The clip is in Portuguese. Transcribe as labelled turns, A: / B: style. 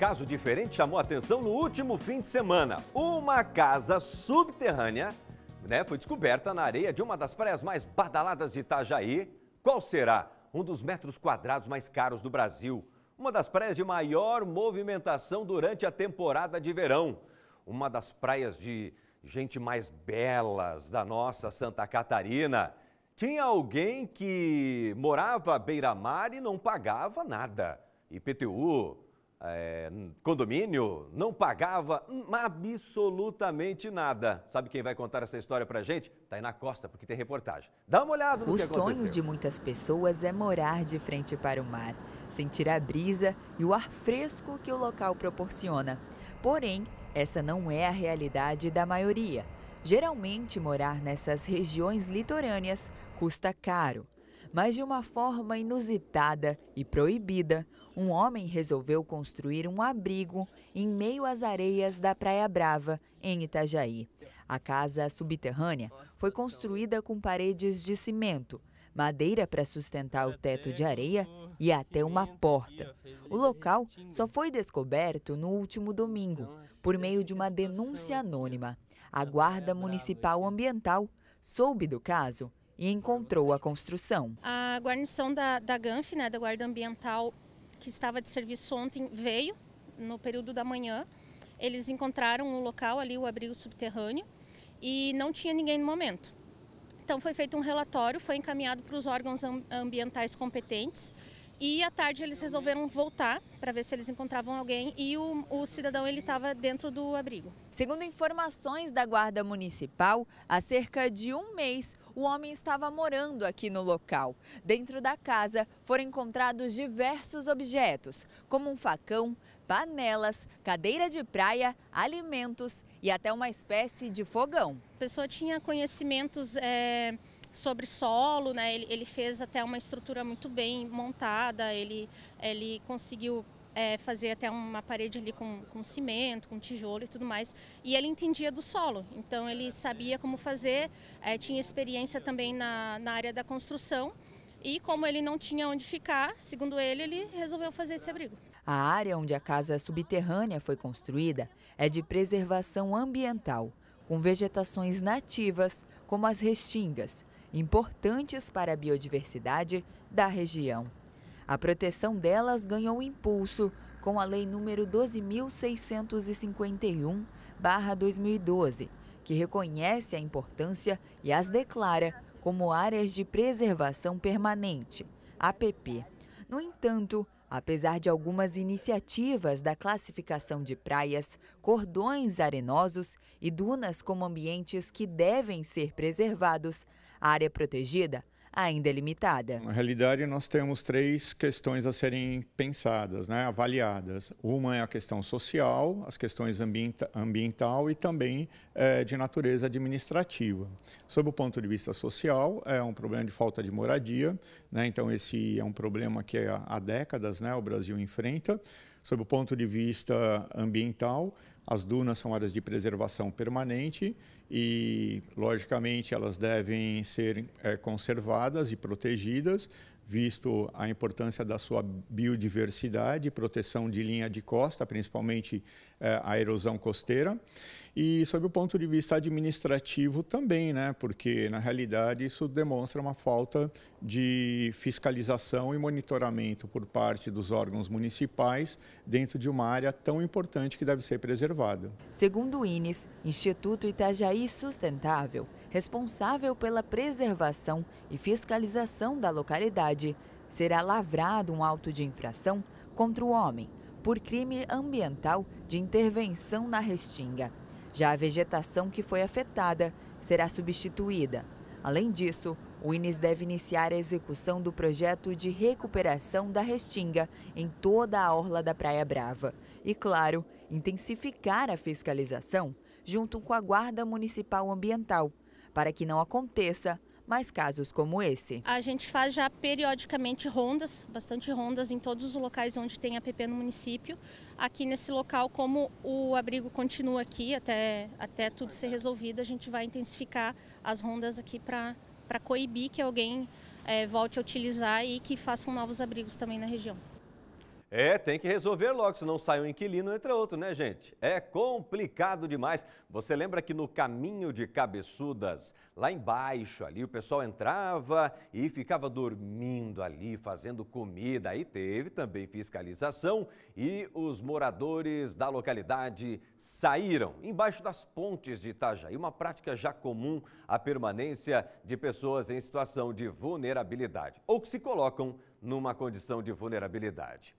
A: caso diferente chamou atenção no último fim de semana. Uma casa subterrânea né, foi descoberta na areia de uma das praias mais badaladas de Itajaí. Qual será? Um dos metros quadrados mais caros do Brasil. Uma das praias de maior movimentação durante a temporada de verão. Uma das praias de gente mais belas da nossa Santa Catarina. Tinha alguém que morava à beira-mar e não pagava nada. IPTU, é, condomínio, não pagava absolutamente nada. Sabe quem vai contar essa história pra gente? Tá aí na Costa, porque tem reportagem. Dá uma
B: olhada no o que aconteceu. O sonho de muitas pessoas é morar de frente para o mar, sentir a brisa e o ar fresco que o local proporciona. Porém, essa não é a realidade da maioria. Geralmente, morar nessas regiões litorâneas custa caro. Mas de uma forma inusitada e proibida, um homem resolveu construir um abrigo em meio às areias da Praia Brava, em Itajaí. A casa subterrânea foi construída com paredes de cimento, madeira para sustentar o teto de areia e até uma porta. O local só foi descoberto no último domingo, por meio de uma denúncia anônima. A Guarda Municipal Ambiental soube do caso e encontrou a construção.
C: A guarnição da, da GANF, né, da Guarda Ambiental, que estava de serviço ontem, veio no período da manhã. Eles encontraram o local ali, o abrigo subterrâneo, e não tinha ninguém no momento. Então foi feito um relatório, foi encaminhado para os órgãos ambientais competentes e à tarde eles resolveram voltar para ver se eles encontravam alguém
B: e o, o cidadão ele estava dentro do abrigo. Segundo informações da guarda municipal, há cerca de um mês o homem estava morando aqui no local. Dentro da casa foram encontrados diversos objetos, como um facão, panelas, cadeira de praia, alimentos e até uma espécie de fogão.
C: A pessoa tinha conhecimentos é, sobre solo, né? Ele, ele fez até uma estrutura muito bem montada, ele, ele conseguiu é, fazer até uma parede ali com, com cimento, com tijolo e tudo mais. E ele entendia do solo, então ele sabia como fazer, é, tinha experiência também na, na área da construção. E como ele não tinha onde ficar, segundo ele, ele resolveu fazer esse abrigo.
B: A área onde a casa subterrânea foi construída é de preservação ambiental, com vegetações nativas, como as restingas, importantes para a biodiversidade da região. A proteção delas ganhou impulso com a Lei número 12.651-2012, que reconhece a importância e as declara como áreas de preservação permanente, APP. No entanto, Apesar de algumas iniciativas da classificação de praias, cordões arenosos e dunas como ambientes que devem ser preservados, a área protegida ainda é limitada. Na
D: realidade, nós temos três questões a serem pensadas, né, avaliadas. Uma é a questão social, as questões ambienta ambiental e também é, de natureza administrativa. Sob o ponto de vista social, é um problema de falta de moradia, né, então esse é um problema que há décadas né, o Brasil enfrenta. Sob o ponto de vista ambiental, as dunas são áreas de preservação permanente e, logicamente, elas devem ser é, conservadas e protegidas visto a importância da sua biodiversidade, proteção de linha de costa, principalmente eh, a erosão costeira, e sob o ponto de vista administrativo também, né? porque na realidade isso demonstra uma falta de fiscalização e monitoramento por parte dos órgãos municipais dentro de uma área tão importante que deve ser preservada.
B: Segundo o INES, Instituto Itajaí Sustentável, responsável pela preservação e fiscalização da localidade, será lavrado um auto de infração contra o homem por crime ambiental de intervenção na restinga. Já a vegetação que foi afetada será substituída. Além disso, o INES deve iniciar a execução do projeto de recuperação da restinga em toda a orla da Praia Brava. E, claro, intensificar a fiscalização junto com a Guarda Municipal Ambiental, para que não aconteça mais casos como esse.
C: A gente faz já periodicamente rondas, bastante rondas em todos os locais onde tem APP no município. Aqui nesse local, como o abrigo continua aqui até, até tudo ser resolvido, a gente vai intensificar as rondas aqui para coibir que alguém é, volte a utilizar e que façam novos abrigos também na região.
A: É, tem que resolver logo, senão sai um inquilino, entra outro, né, gente? É complicado demais. Você lembra que no caminho de cabeçudas, lá embaixo ali, o pessoal entrava e ficava dormindo ali, fazendo comida. Aí teve também fiscalização e os moradores da localidade saíram embaixo das pontes de Itajaí. Uma prática já comum a permanência de pessoas em situação de vulnerabilidade ou que se colocam numa condição de vulnerabilidade.